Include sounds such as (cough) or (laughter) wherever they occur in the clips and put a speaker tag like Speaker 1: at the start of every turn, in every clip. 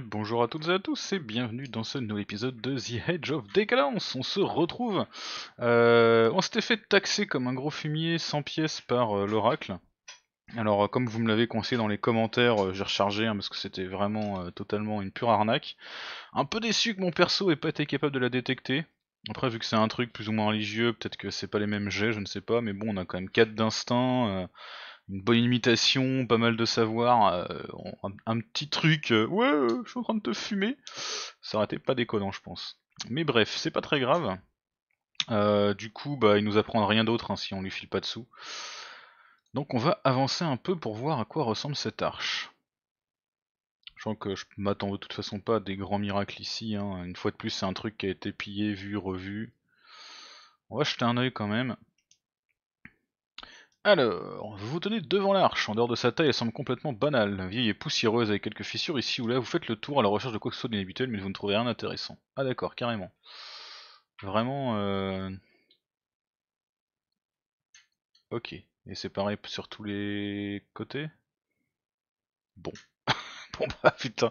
Speaker 1: bonjour à toutes et à tous et bienvenue dans ce nouvel épisode de The Hedge of Decadence. On se retrouve. Euh, on s'était fait taxer comme un gros fumier sans pièces par euh, l'oracle. Alors euh, comme vous me l'avez conseillé dans les commentaires, j'ai rechargé hein, parce que c'était vraiment totalement une pure arnaque. Un peu déçu que mon perso ait pas été capable de la détecter. Après vu que c'est un truc plus ou moins religieux, peut-être que c'est pas les mêmes jets, je ne sais pas, mais bon on a quand même 4 d'instinct une bonne imitation, pas mal de savoir, euh, un, petit truc, euh, ouais, euh, je suis en train de te fumer, ça aurait été pas déconnant, je pense. Mais bref, c'est pas très grave. du coup, bah, il nous apprend rien d'autre hein, si on lui file pas dessous. Donc on va avancer un peu pour voir à quoi ressemble cette arche. Je crois que je m'attends de toute façon pas à des grands miracles ici. Hein. Une fois de plus, c'est un truc qui a été pillé, vu, revu. On va jeter un œil quand même. Alors, vous vous tenez devant l'arche. En dehors de sa taille, elle semble complètement banale, vieille et poussiéreuse avec quelques fissures ici ou là. Vous faites le tour à la recherche de quoi que ce soit d'inhabituel, mais vous ne trouvez rien d'intéressant. Ah d'accord, carrément. Vraiment. Euh... Ok. Et c'est pareil sur tous les côtés Bon. (laughs) bon bah putain,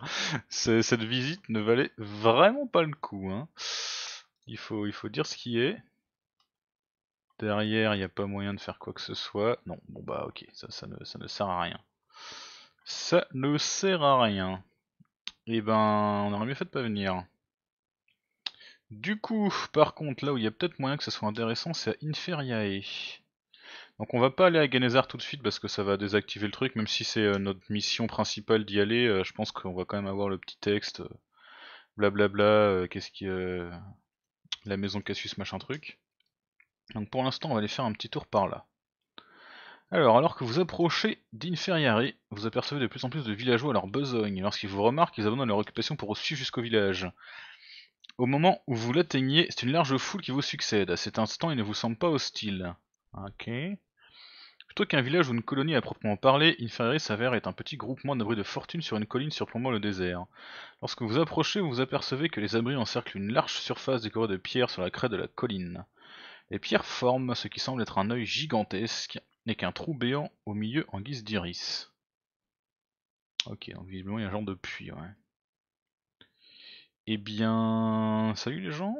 Speaker 1: cette visite ne valait vraiment pas le coup. Hein. Il, faut, il faut dire ce qui est. Derrière, il n'y a pas moyen de faire quoi que ce soit. Non, bon bah ok, ça, ça, ne, ça ne sert à rien. Ça ne sert à rien. Et eh ben, on aurait mieux fait de pas venir. Du coup, par contre, là où il y a peut-être moyen que ça soit intéressant, c'est à Inferiae. Donc on va pas aller à Genezar tout de suite parce que ça va désactiver le truc, même si c'est euh, notre mission principale d'y aller, euh, je pense qu'on va quand même avoir le petit texte, euh, blablabla, qu'est-ce qui... la maison Cassius machin truc. Donc pour l'instant, on va aller faire un petit tour par là. Alors, alors que vous approchez d'Inferiari, vous apercevez de plus en plus de villageois à leur besogne. Lorsqu'ils vous remarquent, ils abandonnent leur occupation pour vous suivre jusqu'au village. Au moment où vous l'atteignez, c'est une large foule qui vous succède. À cet instant, ils ne vous semblent pas hostiles. Ok. Plutôt qu'un village ou une colonie à proprement parler, Inferiari s'avère être un petit groupement d'abris de fortune sur une colline surplombant le désert. Lorsque vous approchez, vous apercevez que les abris encerclent une large surface décorée de pierres sur la crête de la colline. Les pierres forment ce qui semble être un œil gigantesque n'est qu'un trou béant au milieu en guise d'iris. Ok, donc visiblement il y a un genre de puits, ouais. Eh bien, salut les gens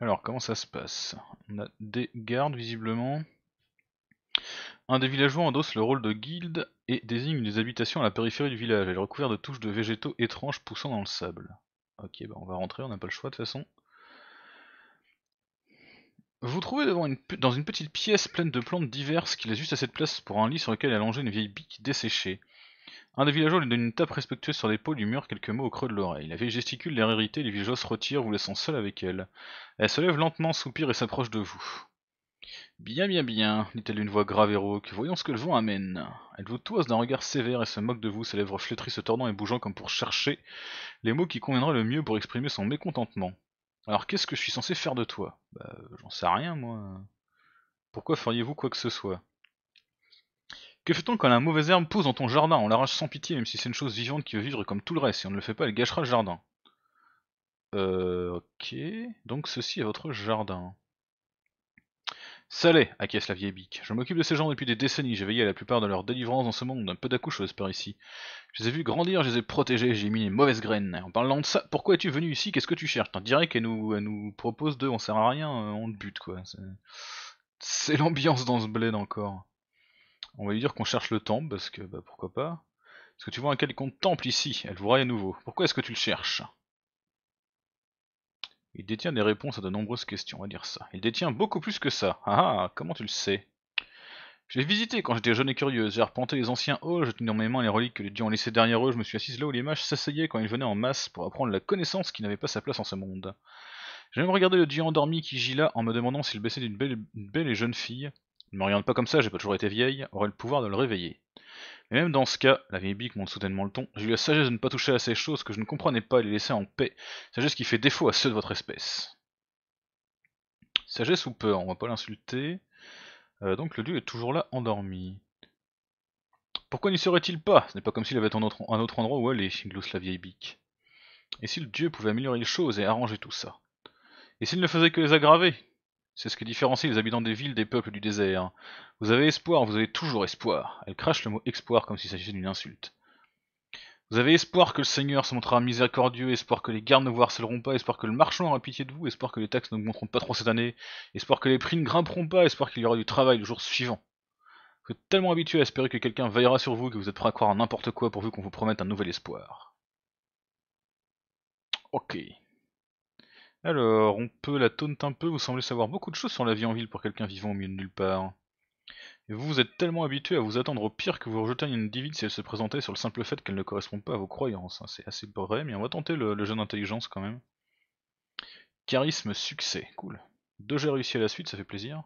Speaker 1: Alors, comment ça se passe On a des gardes, visiblement. Un des villageois endosse le rôle de guilde et désigne des habitations à la périphérie du village. Elle est recouverte de touches de végétaux étranges poussant dans le sable. Ok, bah, on va rentrer, on n'a pas le choix de toute façon. Vous, trouvez devant une, dans une petite pièce pleine de plantes diverses qui a juste assez de place pour un lit sur lequel est allongée une vieille bique desséchée. Un des villageois lui donne une tape respectueuse sur l'épaule, du mur, quelques mots au creux de l'oreille. La vieille gesticule, l'air irrité, les villageois se retirent, vous laissant seul avec elle. Elle se lève lentement, soupire et s'approche de vous. Bien, bien, bien, dit-elle d'une voix grave et rauque, voyons ce que le vent amène. Elle vous toise d'un regard sévère et se moque de vous, ses lèvres flétries se tordant et bougeant comme pour chercher les mots qui conviendraient le mieux pour exprimer son mécontentement. Alors qu'est-ce que je suis censé faire de toi Bah, j'en sais rien, moi. Pourquoi feriez-vous quoi que ce soit que fait-on quand la mauvaise herbe pousse dans ton jardin On l'arrache sans pitié, même si c'est une chose vivante qui veut vivre comme tout le reste. Si on ne le fait pas, elle gâchera le jardin. Euh. Ok. Donc ceci est votre jardin. Salé, acquiesce la vieille bique. Je m'occupe de ces gens depuis des décennies, j'ai veillé à la plupart de leur délivrance dans ce monde, un peu d'accoucheuse par ici. Je les ai vus grandir, je les ai protégés, j'ai mis les mauvaises graines. En parlant de ça, pourquoi es-tu venu ici Qu'est-ce que tu cherches T'en dirais qu'elle nous, nous propose d'eux, on sert à rien, euh, on le bute quoi. C'est l'ambiance dans ce bled encore. On va lui dire qu'on cherche le temple, parce que bah pourquoi pas. Est-ce que tu vois un quelconque temple ici Elle vous rien à nouveau. Pourquoi est-ce que tu le cherches il détient des réponses à de nombreuses questions, on va dire ça. Il détient beaucoup plus que ça. Ah, ah comment tu le sais Je l'ai visité quand j'étais jeune et curieuse, j'ai arpenté les anciens halls, j'ai tenu dans mes mains les reliques que les dieux ont laissées derrière eux, je me suis assise là où les mâches s'asseyaient quand ils venaient en masse pour apprendre la connaissance qui n'avait pas sa place en ce monde. J'ai même regardé le dieu endormi qui gît là en me demandant s'il baissait d'une belle, belle, et jeune fille. Ne me regarde pas comme ça, j'ai pas toujours été vieille, aurait le pouvoir de le réveiller. Et même dans ce cas, la vieille bique monte soudainement le ton, j'ai eu la sagesse de ne pas toucher à ces choses que je ne comprenais pas et les laisser en paix, sagesse qui fait défaut à ceux de votre espèce. Sagesse ou peur, on va pas l'insulter. Euh, donc le dieu est toujours là, endormi. Pourquoi n'y serait-il pas Ce n'est pas comme s'il avait un autre, un autre endroit où aller, glousse la vieille bique. Et si le dieu pouvait améliorer les choses et arranger tout ça Et s'il ne faisait que les aggraver c'est ce qui différencie les habitants des villes des peuples du désert. Hein. Vous avez espoir, vous avez toujours espoir. Elle crache le mot espoir comme s'il s'agissait d'une insulte. Vous avez espoir que le Seigneur se montrera miséricordieux, espoir que les gardes ne vous harcèleront pas, espoir que le marchand aura pitié de vous, espoir que les taxes n'augmenteront pas trop cette année, espoir que les prix ne grimperont pas, espoir qu'il y aura du travail le jour suivant. Vous êtes tellement habitué à espérer que quelqu'un veillera sur vous que vous êtes prêt à croire n'importe quoi pourvu qu'on vous promette un nouvel espoir. Ok. Alors, on peut la taunter un peu, vous semblez savoir beaucoup de choses sur la vie en ville pour quelqu'un vivant au milieu de nulle part. Et vous vous êtes tellement habitué à vous attendre au pire que vous rejetez une divine si elle se présentait sur le simple fait qu'elle ne correspond pas à vos croyances. Hein. C'est assez vrai, mais on va tenter le, jeune intelligence quand même. Charisme, succès, cool. Deux j'ai réussi à la suite, ça fait plaisir.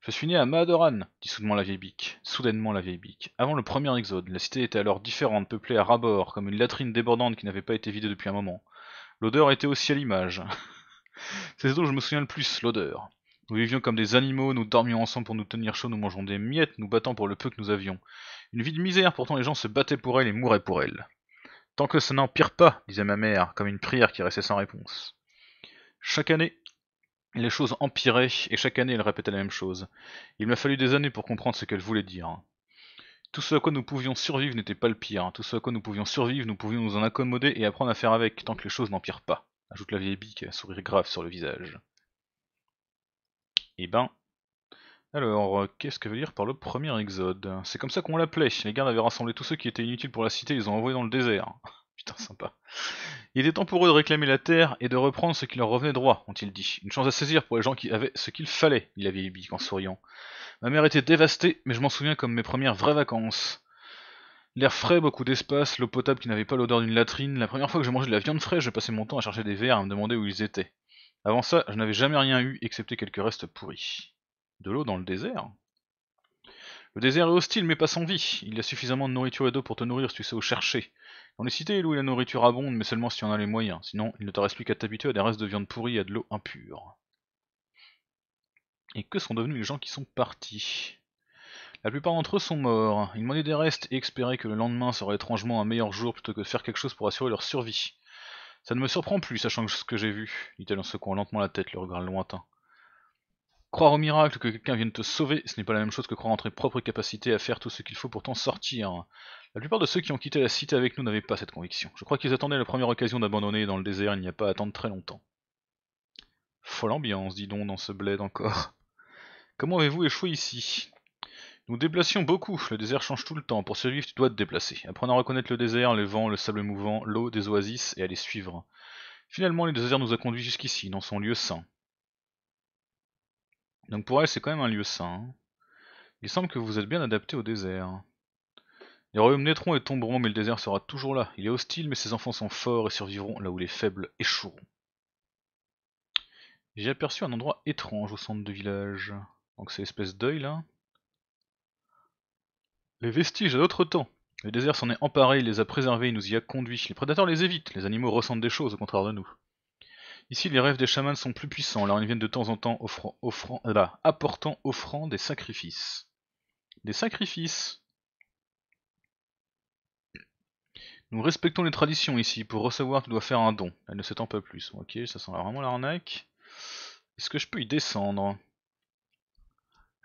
Speaker 1: Je suis né à Mahadoran, dit soudainement la vieille bique. Soudainement la vieille bique. Avant le premier exode, la cité était alors différente, peuplée à ras comme une latrine débordante qui n'avait pas été vidée depuis un moment. L'odeur était aussi à l'image. (laughs) C'est dont je me souviens le plus, l'odeur. Nous vivions comme des animaux, nous dormions ensemble pour nous tenir chaud, nous mangeons des miettes, nous battant pour le peu que nous avions. Une vie de misère, pourtant les gens se battaient pour elle et mouraient pour elle. Tant que ça n'empire pas, disait ma mère, comme une prière qui restait sans réponse. Chaque année, les choses empiraient, et chaque année elle répétait la même chose. Il m'a fallu des années pour comprendre ce qu'elle voulait dire tout ce à quoi nous pouvions survivre n'était pas le pire. Hein. Tout ce à quoi nous pouvions survivre, nous pouvions nous en accommoder et apprendre à faire avec, tant que les choses n'empirent pas. Ajoute la vieille bique, sourire grave sur le visage. Eh ben. Alors, euh, qu'est-ce que veut dire par le premier exode C'est comme ça qu'on l'appelait. Les gardes avaient rassemblé tous ceux qui étaient inutiles pour la cité, ils les ont envoyés dans le désert. Putain, sympa. Il était temps pour eux de réclamer la terre et de reprendre ce qui leur revenait droit, ont-ils dit. Une chance à saisir pour les gens qui avaient ce qu'il fallait, il avait dit en souriant. Ma mère était dévastée, mais je m'en souviens comme mes premières vraies vacances. L'air frais, beaucoup d'espace, l'eau potable qui n'avait pas l'odeur d'une latrine. La première fois que je mangeais de la viande fraîche, je passais mon temps à chercher des verres et à me demander où ils étaient. Avant ça, je n'avais jamais rien eu, excepté quelques restes pourris. De l'eau dans le désert le désert est hostile mais pas sans vie. Il y a suffisamment de nourriture et d'eau pour te nourrir si tu sais où chercher. Dans les cités, l'eau où la nourriture abonde, mais seulement si tu en as les moyens. Sinon, il ne te reste plus qu'à t'habituer à des restes de viande pourrie et à de l'eau impure. Et que sont devenus les gens qui sont partis La plupart d'entre eux sont morts. Ils demandaient des restes et espéraient que le lendemain serait étrangement un meilleur jour plutôt que de faire quelque chose pour assurer leur survie. Ça ne me surprend plus, sachant ce que j'ai vu, dit-elle en secouant lentement la tête, le regard lointain. Croire au miracle que quelqu'un vienne te sauver, ce n'est pas la même chose que croire en tes propres capacités à faire tout ce qu'il faut pour t'en sortir. La plupart de ceux qui ont quitté la cité avec nous n'avaient pas cette conviction. Je crois qu'ils attendaient la première occasion d'abandonner dans le désert il n'y a pas à attendre très longtemps. Folle ambiance, dis donc, dans ce bled encore. Comment avez-vous échoué ici Nous déplacions beaucoup, le désert change tout le temps. Pour survivre, tu dois te déplacer. Apprendre à reconnaître le désert, les vents, le sable mouvant, l'eau des oasis et à les suivre. Finalement, le désert nous a conduits jusqu'ici, dans son lieu saint. Donc pour elle, c'est quand même un lieu sain. Il semble que vous êtes bien adapté au désert. Les royaumes naîtront et tomberont, mais le désert sera toujours là. Il est hostile, mais ses enfants sont forts et survivront là où les faibles échoueront. J'ai aperçu un endroit étrange au centre du village. Donc c'est espèce d'œil là. Les vestiges d'autre temps. Le désert s'en est emparé, il les a préservés, il nous y a conduits. Les prédateurs les évitent, les animaux ressentent des choses au contraire de nous. Ici, les rêves des chamans sont plus puissants, alors ils viennent de temps en temps offrant, offrant, apportant, offrant des sacrifices. Des sacrifices Nous respectons les traditions ici, pour recevoir tu dois faire un don. Elle ne s'étend pas plus. Ok, ça sent vraiment l'arnaque. Est-ce que je peux y descendre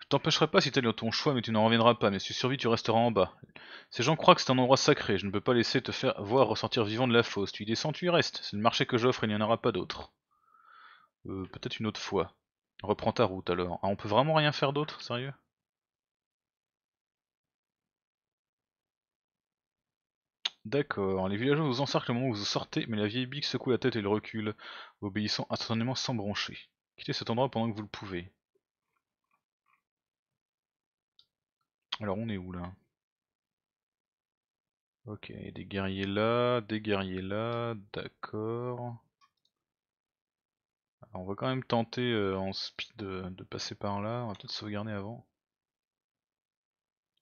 Speaker 1: je t'empêcherai pas si tel est ton choix, mais tu n'en reviendras pas. Mais si tu survis, tu resteras en bas. Ces gens croient que c'est un endroit sacré. Je ne peux pas laisser te faire voir ressortir vivant de la fosse. Tu y descends, tu y restes. C'est le marché que j'offre, et il n'y en aura pas d'autre. Euh, peut-être une autre fois. Reprends ta route alors. Ah, on peut vraiment rien faire d'autre, sérieux D'accord, les villageois vous encerclent au moment où vous sortez, mais la vieille bique secoue la tête et le recule, obéissant instantanément sans broncher. Quittez cet endroit pendant que vous le pouvez. Alors on est où là Ok, des guerriers là, des guerriers là, d'accord. On va quand même tenter euh, en speed de, passer par là, on va peut-être sauvegarder avant.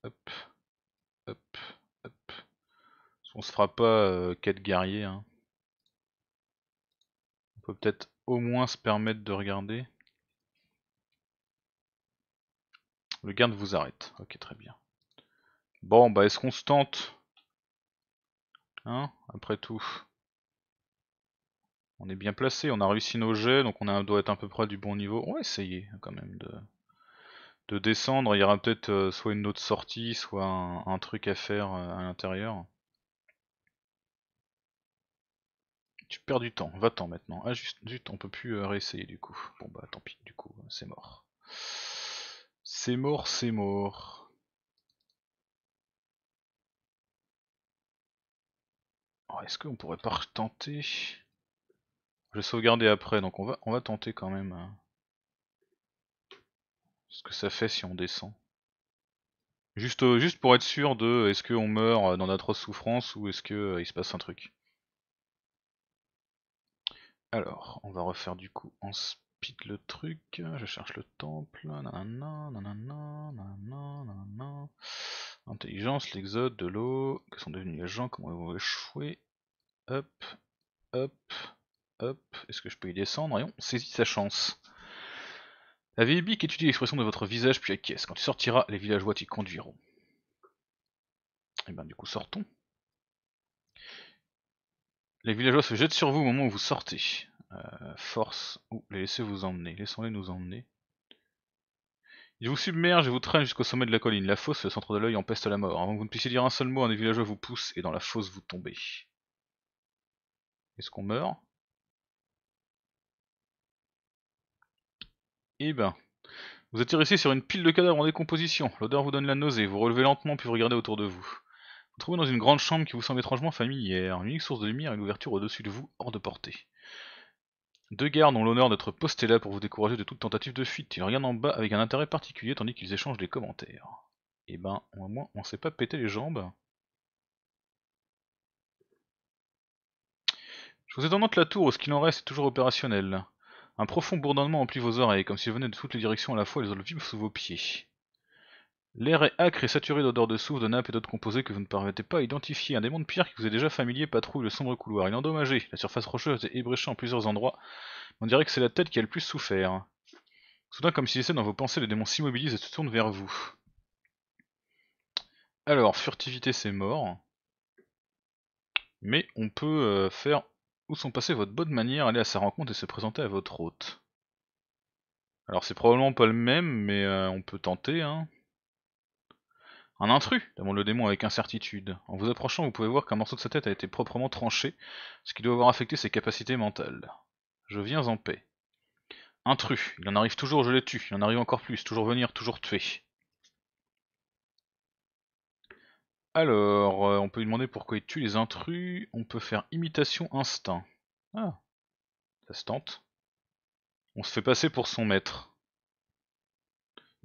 Speaker 1: Hop, hop, hop. On se fera pas euh, quatre 4 guerriers. Hein. On peut peut-être au moins se permettre de regarder. Le garde vous arrête. Ok, très bien. Bon, bah est-ce qu'on se tente Hein Après tout. On est bien placé, on a réussi nos jets, donc on a, doit être à peu près du bon niveau. On va essayer quand même de, descendre. Il y aura peut-être euh, soit une autre sortie, soit un, truc à faire euh, à l'intérieur. Tu perds du temps, va-t'en maintenant. Ah juste, zut, on peut plus euh, réessayer du coup. Bon bah tant pis, du coup, c'est mort c'est mort, c'est mort oh, Est-ce qu'on pourrait pas retenter Je vais sauvegarder après, donc on va, on va tenter quand même. Hein. Ce que ça fait si on descend. Juste, euh, juste pour être sûr de est-ce qu'on meurt euh, dans d'atroces souffrances ou est-ce qu'il euh, se passe un truc. Alors, on va refaire du coup en pique le truc, je cherche le temple, nanana, nanana, nanana, Intelligence, l'exode, de l'eau, que sont devenus les gens, comment ils vont échouer. Hop, hop, hop, est-ce que je peux y descendre Voyons, saisis sa chance. La vieille bique étudie l'expression de votre visage puis acquiesce. Quand tu sortiras, les villageois t'y conduiront. Et eh bien du coup sortons. Les villageois se jettent sur vous au moment où vous sortez. Euh, force. ou les laissez vous emmener. Laissons-les nous emmener. Ils vous submergent et vous traînent jusqu'au sommet de la colline. La fosse, le centre de l'œil, empeste la mort. Avant que vous ne puissiez dire un seul mot, un des villageois vous pousse et dans la fosse vous tombez. Est-ce qu'on meurt Eh ben. Vous êtes ici sur une pile de cadavres en décomposition. L'odeur vous donne la nausée. Vous relevez lentement puis vous regardez autour de vous. Vous, vous trouvez dans une grande chambre qui vous semble étrangement familière. Une unique source de lumière et une ouverture au-dessus de vous, hors de portée. Deux gardes ont l'honneur d'être postés là pour vous décourager de toute tentative de fuite. Ils regardent en bas avec un intérêt particulier tandis qu'ils échangent des commentaires. Eh ben, au moins, on sait pas péter les jambes. Je vous ai tendance la tour, ce qu'il en reste est toujours opérationnel. Un profond bourdonnement emplit vos oreilles, comme s'il venait de toutes les directions à la fois et les enlevîmes sous vos pieds. L'air est acre et saturé d'odeurs de soufre, de nappes et d'autres composés que vous ne permettez pas à identifier. Un démon de pierre qui vous est déjà familier patrouille le sombre couloir. Il est endommagé, la surface rocheuse est ébréchée en plusieurs endroits. On dirait que c'est la tête qui a le plus souffert. Soudain, comme si c'était dans vos pensées, le démon s'immobilise et se tourne vers vous. Alors, furtivité c'est mort. Mais on peut euh, faire où sont passées votre bonne manière, aller à sa rencontre et se présenter à votre hôte. Alors c'est probablement pas le même, mais euh, on peut tenter, hein. Un intrus demande le démon avec incertitude. En vous approchant, vous pouvez voir qu'un morceau de sa tête a été proprement tranché, ce qui doit avoir affecté ses capacités mentales. Je viens en paix. Intrus, il en arrive toujours, je les tue, il en arrive encore plus, toujours venir, toujours tuer. Alors, euh, on peut lui demander pourquoi il tue les intrus, on peut faire imitation instinct. Ah, ça se tente. On se fait passer pour son maître.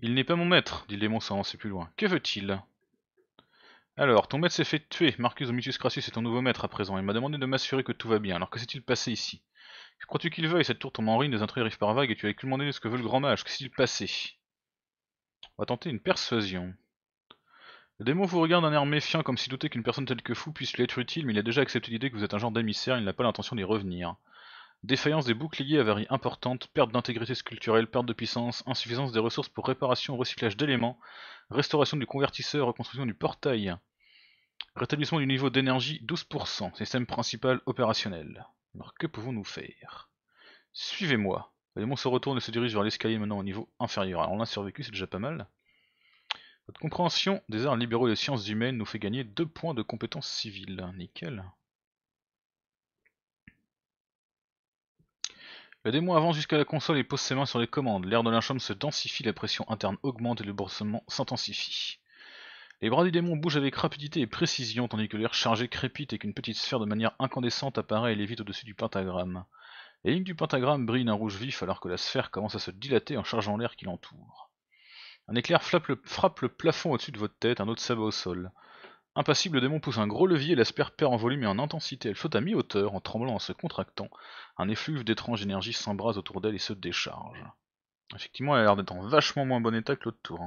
Speaker 1: Il n'est pas mon maître, dit démon sans avancer plus loin. Que veut-il alors, ton maître s'est fait tuer, Marcus Omitius Crassus est ton nouveau maître à présent, il m'a demandé de m'assurer que tout va bien, alors que s'est-il passé ici Que crois-tu qu'il veuille Cette tour tombe en ruine, des intrus arrivent par vague et tu as demandé ce que veut le grand mage, que s'est-il passé On va tenter une persuasion. Le démon vous regarde d'un air méfiant comme s'il doutait qu'une personne telle que fou puisse lui être utile, mais il a déjà accepté l'idée que vous êtes un genre d'émissaire, il n'a pas l'intention d'y revenir. Défaillance des boucliers à varie importante, perte d'intégrité sculpturelle, perte de puissance, insuffisance des ressources pour réparation, recyclage d'éléments, restauration du convertisseur, reconstruction du portail, rétablissement du niveau d'énergie 12%, système principal opérationnel. Alors que pouvons-nous faire Suivez-moi. L'élément se retourne et se dirige vers l'escalier maintenant au niveau inférieur. Alors on a survécu, c'est déjà pas mal. Votre compréhension des arts libéraux et des sciences humaines nous fait gagner 2 points de compétences civiles. Nickel. Le démon avance jusqu'à la console et pose ses mains sur les commandes. L'air de la se densifie, la pression interne augmente et le brossement s'intensifie. Les bras du démon bougent avec rapidité et précision, tandis que l'air chargé crépite et qu'une petite sphère de manière incandescente apparaît et lévite au-dessus du pentagramme. Les lignes du pentagramme brillent d'un rouge vif alors que la sphère commence à se dilater en chargeant l'air qui l'entoure. Un éclair frappe le plafond au-dessus de votre tête, un autre s'abat au sol. Impassible, le démon pousse un gros levier et perd en volume et en intensité. Elle saute à mi-hauteur en tremblant en se contractant. Un effluve d'étrange énergie s'embrase autour d'elle et se décharge. Effectivement, elle a l'air d'être en vachement moins bon état que l'autre tour.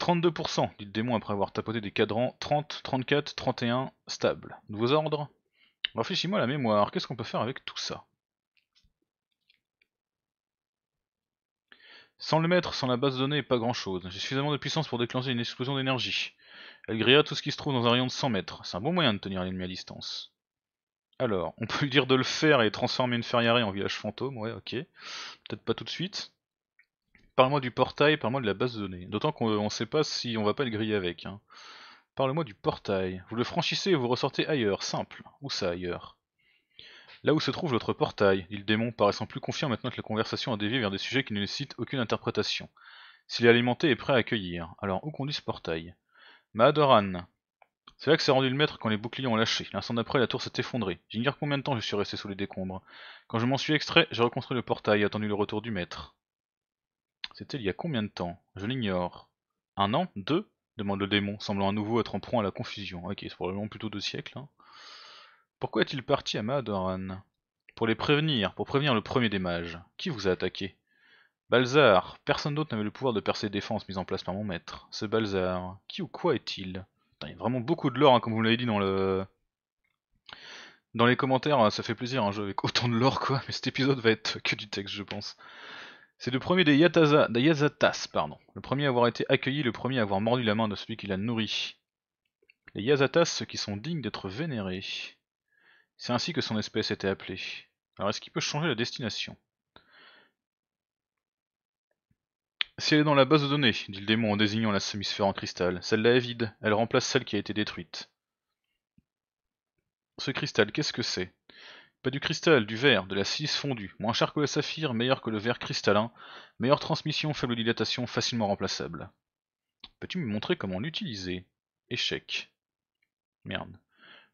Speaker 1: 32%, hein. dit le démon après avoir tapoté des cadrans 30, 34, 31, stable. Nouveaux ordres Réfléchis-moi à la mémoire, qu'est-ce qu'on peut faire avec tout ça Sans le maître, sans la base de données, pas grand chose. J'ai suffisamment de puissance pour déclencher une explosion d'énergie. Elle grilla tout ce qui se trouve dans un rayon de 100 mètres. C'est un bon moyen de tenir l'ennemi à distance. Alors, on peut lui dire de le faire et transformer une ferrière en village fantôme, ouais, ok. Peut-être pas tout de suite. Parle-moi du portail, parle-moi de la base de données. D'autant qu'on ne sait pas si on va pas le griller avec. Hein. Parle-moi du portail. Vous le franchissez et vous ressortez ailleurs, simple. Où ça ailleurs Là où se trouve l'autre portail, le démon paraissant plus confiant maintenant que la conversation a dévié vers des sujets qui ne nécessitent aucune interprétation. S'il est alimenté et prêt à accueillir, alors où conduit ce portail Mahadoran. C'est là que s'est rendu le maître quand les boucliers ont lâché. L'instant d'après, la tour s'est effondrée. J'ignore combien de temps je suis resté sous les décombres. Quand je m'en suis extrait, j'ai reconstruit le portail et attendu le retour du maître. C'était il y a combien de temps Je l'ignore. Un an Deux demande le démon, semblant à nouveau être en proie à la confusion. Ok, c'est probablement plutôt deux siècles. Hein. Pourquoi est-il parti à Madoran Pour les prévenir, pour prévenir le premier des mages. Qui vous a attaqué Balzar, personne d'autre n'avait le pouvoir de percer les défenses mises en place par mon maître. Ce Balzar, qui ou quoi est-il Il y a vraiment beaucoup de lore, hein, comme vous l'avez dit dans le... Dans les commentaires, hein, ça fait plaisir, un hein, jeu avec autant de lore quoi, mais cet épisode va être que du texte je pense. C'est le premier des, Yataza, des Yazatas, pardon. le premier à avoir été accueilli, le premier à avoir mordu la main de celui qui l'a nourri. Les Yazatas, ceux qui sont dignes d'être vénérés. C'est ainsi que son espèce était appelée. Alors est-ce qu'il peut changer la destination Si elle est dans la base de données, dit le démon en désignant la semi-sphère en cristal, celle-là est vide, elle remplace celle qui a été détruite. Ce cristal, qu'est-ce que c'est Pas du cristal, du verre, de la silice fondue, moins cher que le saphir, meilleur que le verre cristallin, meilleure transmission, faible dilatation, facilement remplaçable. Peux-tu me montrer comment l'utiliser Échec. Merde.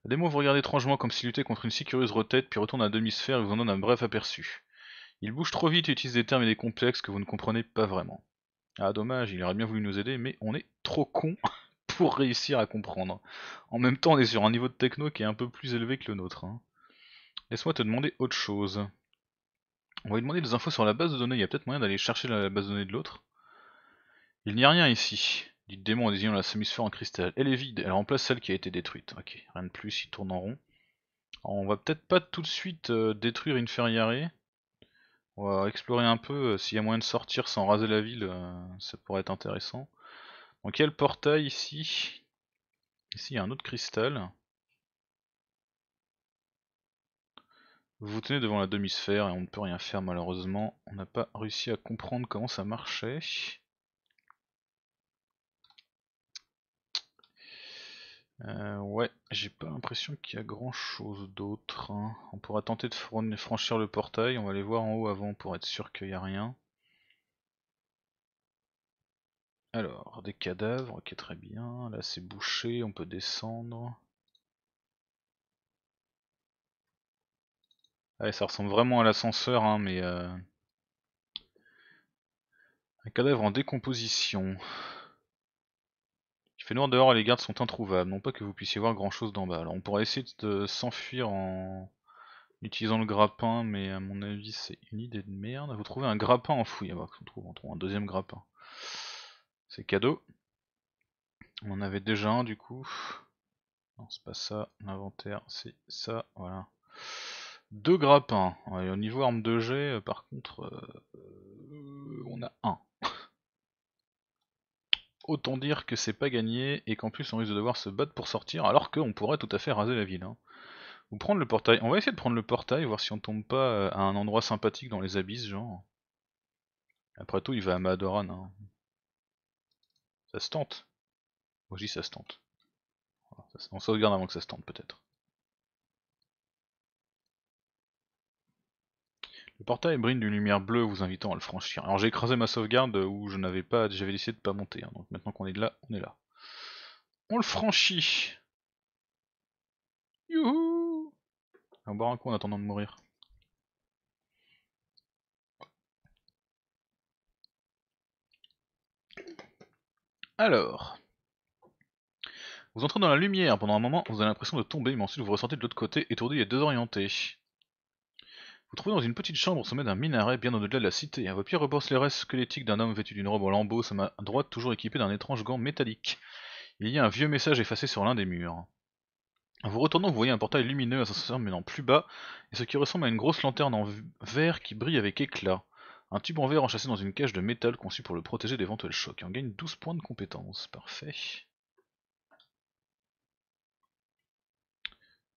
Speaker 1: La démo vous regarde étrangement comme s'il luttait contre une si curieuse retête, puis retourne à demi-sphère et vous en donne un bref aperçu. Il bouge trop vite et utilise des termes et des complexes que vous ne comprenez pas vraiment. Ah dommage, il aurait bien voulu nous aider, mais on est trop con (laughs) pour réussir à comprendre. En même temps, on est sur un niveau de techno qui est un peu plus élevé que le nôtre. Hein. Laisse-moi te demander autre chose. On va lui demander des infos sur la base de données, il y a peut-être moyen d'aller chercher la base de données de l'autre. Il n'y a rien ici. Dites démon en désignant la semi-sphère en cristal. Elle est vide, elle remplace celle qui a été détruite. Ok, rien de plus, il tourne en rond. on va peut-être pas tout de suite euh, détruire une On va explorer un peu, euh, s'il y a moyen de sortir sans raser la ville, euh, ça pourrait être intéressant. Donc il y a le portail ici. Ici il y a un autre cristal. Vous vous tenez devant la demi-sphère et on ne peut rien faire malheureusement. On n'a pas réussi à comprendre comment ça marchait. Euh, ouais, j'ai pas l'impression qu'il y a grand chose d'autre. Hein. On pourra tenter de franchir le portail, on va aller voir en haut avant pour être sûr qu'il n'y a rien. Alors, des cadavres, ok très bien, là c'est bouché, on peut descendre. ça ressemble vraiment à l'ascenseur, hein, mais... Euh, un cadavre en décomposition fait noir dehors et les gardes sont introuvables, non pas que vous puissiez voir grand chose d'en bas. Alors on pourrait essayer de s'enfuir en utilisant le grappin, mais à mon avis c'est une idée de merde. Vous trouvez un grappin en fouille, ah bah, on trouve, on trouve un deuxième grappin. C'est cadeau. On en avait déjà un du coup. Non c'est pas ça, l'inventaire c'est ça, voilà. Deux grappins. Et au niveau arme de jet, euh, par contre, euh, euh, on a un autant dire que c'est pas gagné et qu'en plus on risque de devoir se battre pour sortir alors qu'on pourrait tout à fait raser la ville. Hein. Ou prendre le portail. On va essayer de prendre le portail, voir si on tombe pas euh, à un endroit sympathique dans les abysses, genre. Après tout, il va à Madoran. Hein. Ça se tente. Moi j'ai ça se tente. On sauvegarde avant que ça se tente peut-être. Le portail brille d'une lumière bleue vous invitant à le franchir. Alors j'ai écrasé ma sauvegarde où je n'avais pas, j'avais décidé de pas monter. Hein. donc maintenant qu'on est de là, on est là. On le franchit. Youhou On va boire un coup en attendant de mourir. Alors, vous entrez dans la lumière. Pendant un moment, vous avez l'impression de tomber, mais ensuite vous ressentez de l'autre côté, étourdi et désorienté. Vous trouvez dans une petite chambre au sommet d'un minaret bien au-delà de la cité. À vos pieds les restes squelettiques d'un homme vêtu d'une robe en lambeaux, sa main droite toujours équipée d'un étrange gant métallique. Il y a un vieux message effacé sur l'un des murs. En vous retournant, vous voyez un portail lumineux à mais menant plus bas, et ce qui ressemble à une grosse lanterne en verre qui brille avec éclat. Un tube en verre enchâssé dans une cage de métal conçue pour le protéger d'éventuels chocs. Et on gagne 12 points de compétence. Parfait.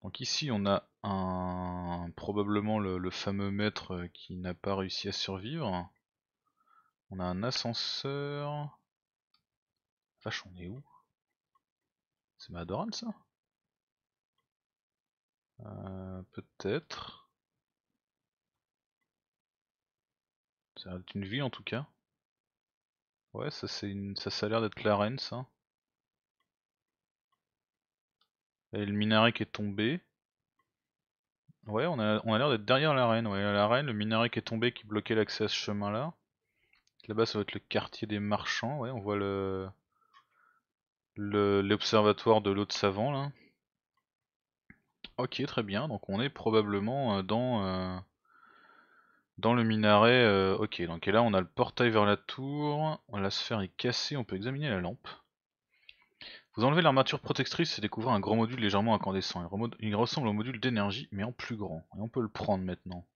Speaker 1: Donc ici on a un, probablement le, fameux maître euh, qui n'a pas réussi à survivre. On a un ascenseur. Vache, on est où C'est Madoran ça euh, Peut-être. Ça a une vie en tout cas. Ouais, ça c'est une, ça, ça a l'air d'être la reine ça. Et le minaret qui est tombé. Ouais, on a, l'air d'être derrière l'arène. Ouais, reine, le minaret qui est tombé qui bloquait l'accès à ce chemin-là. Là-bas, ça va être le quartier des marchands. Ouais, on voit le l'observatoire de l'eau de savant là. Ok, très bien. Donc on est probablement euh, dans euh, dans le minaret. Euh, ok, donc et là on a le portail vers la tour. La sphère est cassée. On peut examiner la lampe. Vous enlevez l'armature protectrice et découvrez un grand module légèrement incandescent. Il, ressemble au module d'énergie, mais en plus grand. Et on peut le prendre maintenant.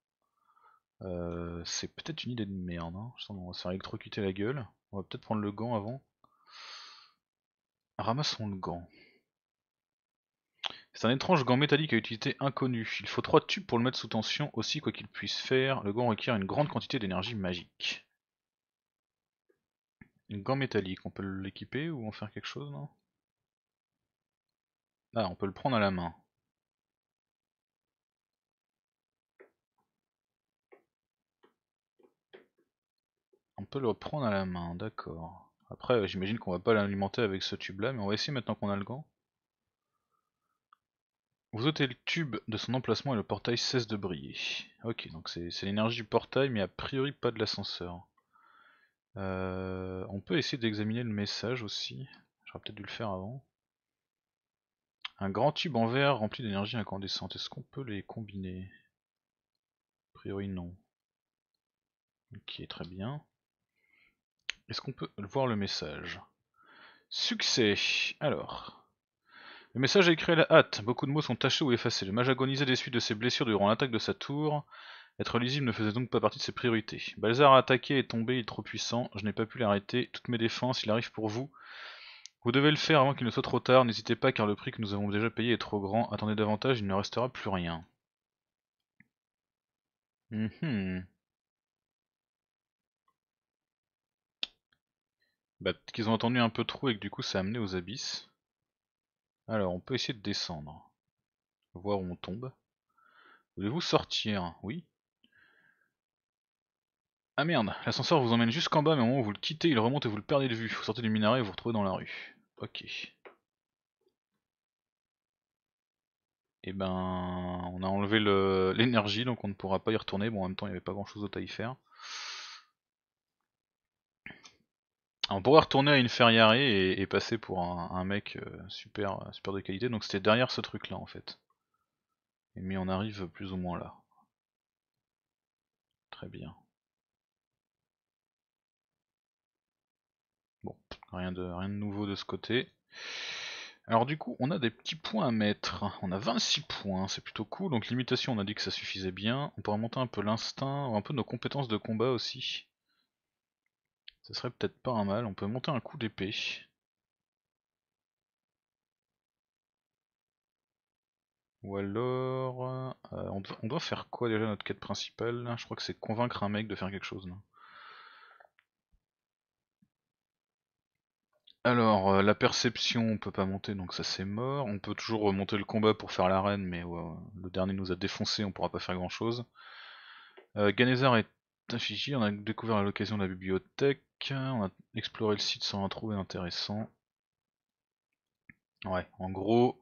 Speaker 1: Euh, c'est peut-être une idée de merde. Hein. On va se faire électrocuter la gueule. On va peut-être prendre le gant avant. Ramassons le gant. C'est un étrange gant métallique à utilité inconnue. Il faut trois tubes pour le mettre sous tension. Aussi, quoi qu'il puisse faire, le gant requiert une grande quantité d'énergie magique. Un gant métallique, on peut l'équiper ou en faire quelque chose, non ah, on peut le prendre à la main. On peut le prendre à la main, d'accord. Après, j'imagine qu'on va pas l'alimenter avec ce tube-là, mais on va essayer maintenant qu'on a le gant. Vous ôtez le tube de son emplacement et le portail cesse de briller. Ok, donc c'est l'énergie du portail, mais a priori pas de l'ascenseur. Euh, on peut essayer d'examiner le message aussi. J'aurais peut-être dû le faire avant. Un grand tube en verre rempli d'énergie incandescente. Est-ce qu'on peut les combiner A priori non. Ok, très bien. Est-ce qu'on peut voir le message Succès Alors... Le message a écrit la hâte, beaucoup de mots sont tachés ou effacés. Le mage agonisait des suites de ses blessures durant l'attaque de sa tour. Être lisible ne faisait donc pas partie de ses priorités. Balzar a attaqué et tombé, il est trop puissant, je n'ai pas pu l'arrêter, toutes mes défenses, il arrive pour vous. Vous devez le faire avant qu'il ne soit trop tard, n'hésitez pas car le prix que nous avons déjà payé est trop grand, attendez davantage, il ne restera plus rien. Mmh. Bah, qu'ils ont attendu un peu trop et que du coup ça a amené aux abysses. Alors, on peut essayer de descendre. Voir où on tombe. Voulez-vous sortir Oui. Ah merde, l'ascenseur vous emmène jusqu'en bas, mais au moment où vous le quittez, il remonte et vous le perdez de vue. Vous sortez du minaret et vous vous retrouvez dans la rue. Ok. Et eh ben, on a enlevé l'énergie, donc on ne pourra pas y retourner. Bon, en même temps, il n'y avait pas grand-chose d'autre à y faire. on pourrait retourner à une Ferrari et, passer pour un, mec euh, super, euh, super de qualité. Donc c'était derrière ce truc-là, en fait. Mais on arrive plus ou moins là. Très bien. rien de, nouveau de ce côté. Alors du coup, on a des petits points à mettre. On a 26 points, c'est plutôt cool. Donc l'imitation, on a dit que ça suffisait bien. On pourra monter un peu l'instinct, un peu nos compétences de combat aussi. Ce serait peut-être pas un mal. On peut monter un coup d'épée. Ou alors... Euh, on, doit, faire quoi déjà notre quête principale Je crois que c'est convaincre un mec de faire quelque chose. Non Alors, euh, la perception, on peut pas monter, donc ça c'est mort. On peut toujours remonter le combat pour faire l'arène, mais le dernier nous a défoncé, on pourra pas faire grand chose. Euh, Ganesar est affiché, on a découvert à l'occasion de la bibliothèque, on a exploré le site sans rien trouver intéressant. Ouais, en gros,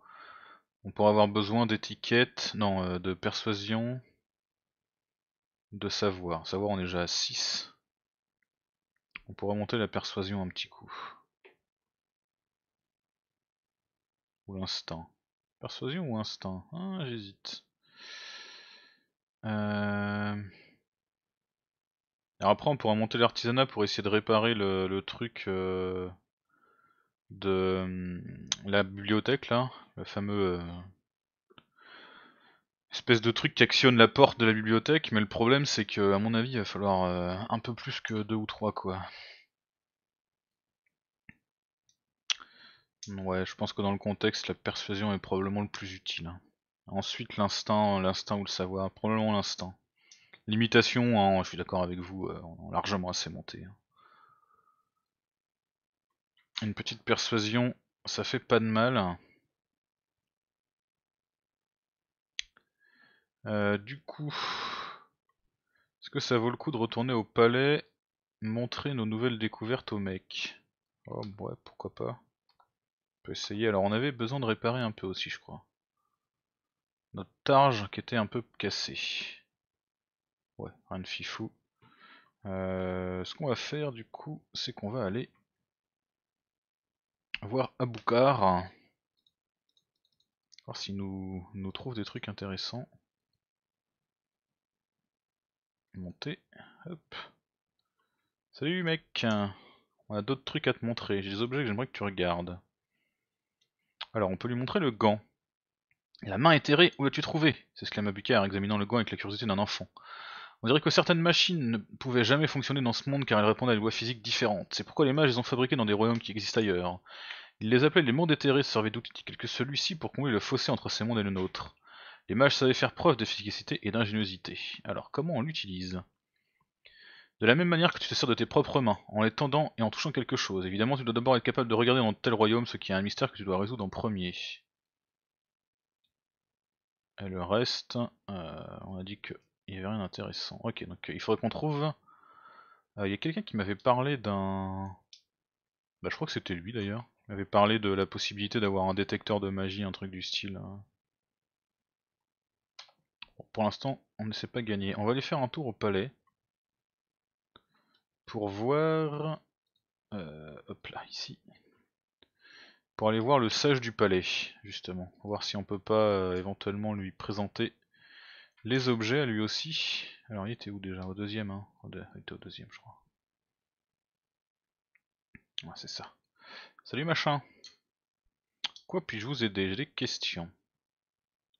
Speaker 1: on pourra avoir besoin d'étiquettes, non, euh, de persuasion, de savoir. Savoir, on est déjà à 6. On pourra monter la persuasion un petit coup. Ou l'instant Persuasion ou instinct ah, J'hésite. Euh. Alors après on pourra monter l'artisanat pour essayer de réparer le, truc euh, de hum, la bibliothèque là, le fameux euh, espèce de truc qui actionne la porte de la bibliothèque, mais le problème c'est que à mon avis il va falloir un peu plus que deux ou trois quoi. Ouais, je pense que dans le contexte, la persuasion est probablement le plus utile. Hein. Ensuite, l'instinct, l'instinct ou le savoir, probablement l'instinct. L'imitation, je suis d'accord avec vous, euh, largement assez monté. Hein. Une petite persuasion, ça fait pas de mal. Euh, du coup, est-ce que ça vaut le coup de retourner au palais, montrer nos nouvelles découvertes au mecs Oh ouais, pourquoi pas peut essayer. Alors on avait besoin de réparer un peu aussi, je crois. Notre targe qui était un peu cassée. Ouais, rien de fifou. Euh, ce qu'on va faire du coup, c'est qu'on va aller voir Aboukar. Voir s'il nous, nous trouve des trucs intéressants. Monter. Hop. Salut mec On a d'autres trucs à te montrer. J'ai des objets que j'aimerais que tu regardes. Alors on peut lui montrer le gant. La main éthérée, où l'as-tu trouvée s'exclama Bucard, examinant le gant avec la curiosité d'un enfant. On dirait que certaines machines ne pouvaient jamais fonctionner dans ce monde car elles répondaient à des lois physiques différentes. C'est pourquoi les mages les ont fabriquées dans des royaumes qui existent ailleurs. Ils les appelaient les mondes éthérés, servaient d'outils tels que celui-ci pour combler le fossé entre ces mondes et le nôtre. Les mages savaient faire preuve d'efficacité et d'ingéniosité. Alors comment on l'utilise de la même manière que tu te sers de tes propres mains, en les tendant et en touchant quelque chose. Évidemment, tu dois d'abord être capable de regarder dans tel royaume ce qui est un mystère que tu dois résoudre en premier. Et le reste, euh, on a dit qu'il n'y avait rien d'intéressant. Ok, donc euh, il faudrait qu'on trouve... Euh, il y a quelqu'un qui m'avait parlé d'un... Bah je crois que c'était lui d'ailleurs. Il m'avait parlé de la possibilité d'avoir un détecteur de magie, un truc du style. Hein. pour l'instant, on ne sait pas gagner. On va aller faire un tour au palais pour voir... Euh, hop là, ici. Pour aller voir le sage du palais, justement. Voir si on peut pas euh, éventuellement lui présenter les objets à lui aussi. Alors il était où déjà Au deuxième, hein Il était au deuxième, je crois. Ouais, c'est ça. Salut machin Quoi puis-je vous aider J'ai des questions.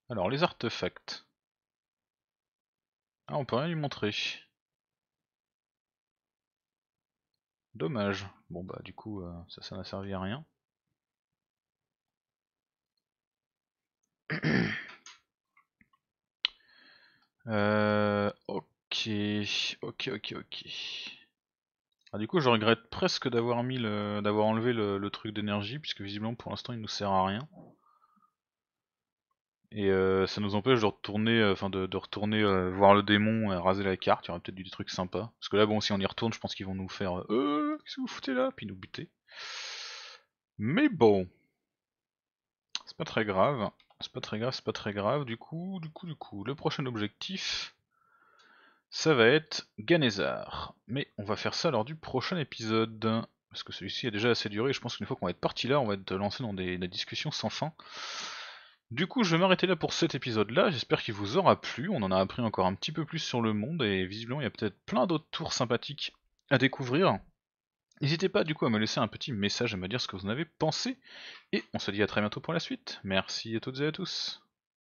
Speaker 1: Alors, les artefacts. Ah, on peut rien lui montrer. Dommage. Bon bah du coup euh, ça ça n'a servi à rien. (clears throat) Euh, ok, ok, ok, ok. Ah, du coup je regrette presque d'avoir mis d'avoir enlevé le, le truc d'énergie puisque visiblement pour l'instant il nous sert à rien. Et euh, ça nous empêche de retourner, euh, enfin de, retourner euh, voir le démon, raser la carte, il y peut-être des trucs sympas. Parce que là, bon, si on y retourne, je pense qu'ils vont nous faire euh, euh, qu'est-ce que vous foutez là Puis nous buter. Mais bon. C'est pas très grave. C'est pas très grave, c'est pas très grave. Du coup, du coup, du coup, le prochain objectif, ça va être Ganézar. Mais on va faire ça lors du prochain épisode. Parce que celui-ci a déjà assez duré, je pense qu'une fois qu'on va être parti là, on va être lancé dans des discussions sans fin. Du coup, je vais m'arrêter là pour cet épisode-là, j'espère qu'il vous aura plu, on en a appris encore un petit peu plus sur le monde, et visiblement il y a peut-être plein d'autres tours sympathiques à découvrir. N'hésitez pas du coup à me laisser un petit message, à me dire ce que vous en avez pensé, et on se dit à très bientôt pour la suite. Merci à toutes et à tous.